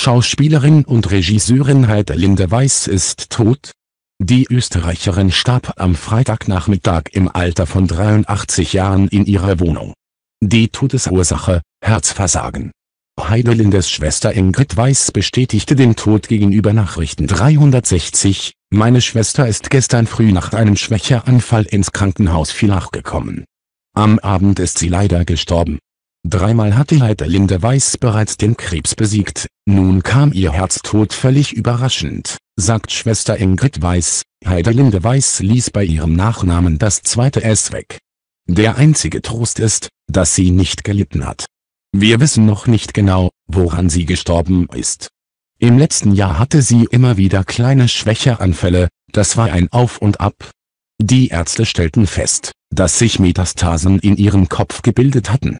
Schauspielerin und Regisseurin Heidelinde Weiß ist tot. Die Österreicherin starb am Freitagnachmittag im Alter von 83 Jahren in ihrer Wohnung. Die Todesursache, Herzversagen. Heidelindes Schwester Ingrid Weiß bestätigte den Tod gegenüber Nachrichten 360, meine Schwester ist gestern früh nach einem Schwächeranfall ins Krankenhaus Villach gekommen. Am Abend ist sie leider gestorben. Dreimal hatte Heiderlinde Weiß bereits den Krebs besiegt, nun kam ihr Herztod völlig überraschend, sagt Schwester Ingrid Weiß. Heiderlinde Weiß ließ bei ihrem Nachnamen das zweite S weg. Der einzige Trost ist, dass sie nicht gelitten hat. Wir wissen noch nicht genau, woran sie gestorben ist. Im letzten Jahr hatte sie immer wieder kleine Schwächeanfälle, das war ein Auf und Ab. Die Ärzte stellten fest, dass sich Metastasen in ihrem Kopf gebildet hatten.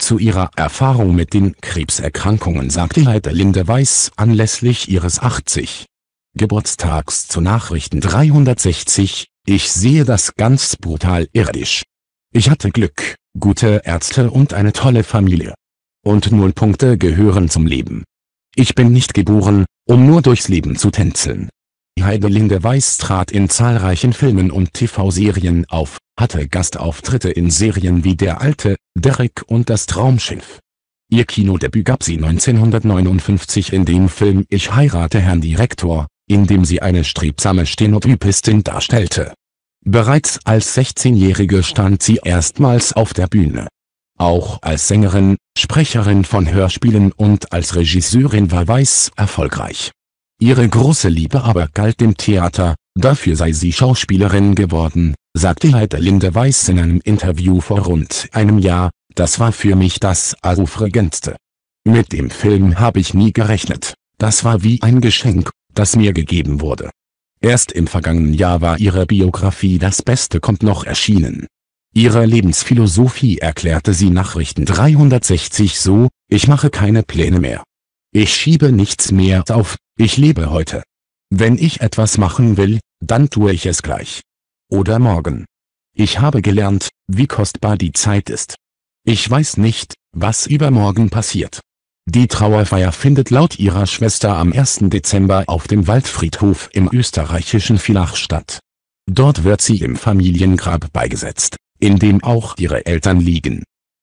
Zu ihrer Erfahrung mit den Krebserkrankungen sagte Linde Weiß anlässlich ihres 80. Geburtstags zu Nachrichten 360, ich sehe das ganz brutal irdisch. Ich hatte Glück, gute Ärzte und eine tolle Familie. Und Nullpunkte gehören zum Leben. Ich bin nicht geboren, um nur durchs Leben zu tänzeln. Heidelinde Weiß trat in zahlreichen Filmen und TV-Serien auf, hatte Gastauftritte in Serien wie Der Alte, Derek und Das Traumschiff. Ihr Kinodebüt gab sie 1959 in dem Film Ich heirate Herrn Direktor, in dem sie eine strebsame Stenotypistin darstellte. Bereits als 16-Jährige stand sie erstmals auf der Bühne. Auch als Sängerin, Sprecherin von Hörspielen und als Regisseurin war Weiß erfolgreich. Ihre große Liebe aber galt dem Theater, dafür sei sie Schauspielerin geworden, sagte Heiter Linde Weiß in einem Interview vor rund einem Jahr, das war für mich das Aufregendste. Mit dem Film habe ich nie gerechnet, das war wie ein Geschenk, das mir gegeben wurde. Erst im vergangenen Jahr war ihre Biografie Das Beste kommt noch erschienen. Ihre Lebensphilosophie erklärte sie Nachrichten 360 so, ich mache keine Pläne mehr. Ich schiebe nichts mehr auf, ich lebe heute. Wenn ich etwas machen will, dann tue ich es gleich. Oder morgen. Ich habe gelernt, wie kostbar die Zeit ist. Ich weiß nicht, was übermorgen passiert. Die Trauerfeier findet laut ihrer Schwester am 1. Dezember auf dem Waldfriedhof im österreichischen Villach statt. Dort wird sie im Familiengrab beigesetzt, in dem auch ihre Eltern liegen.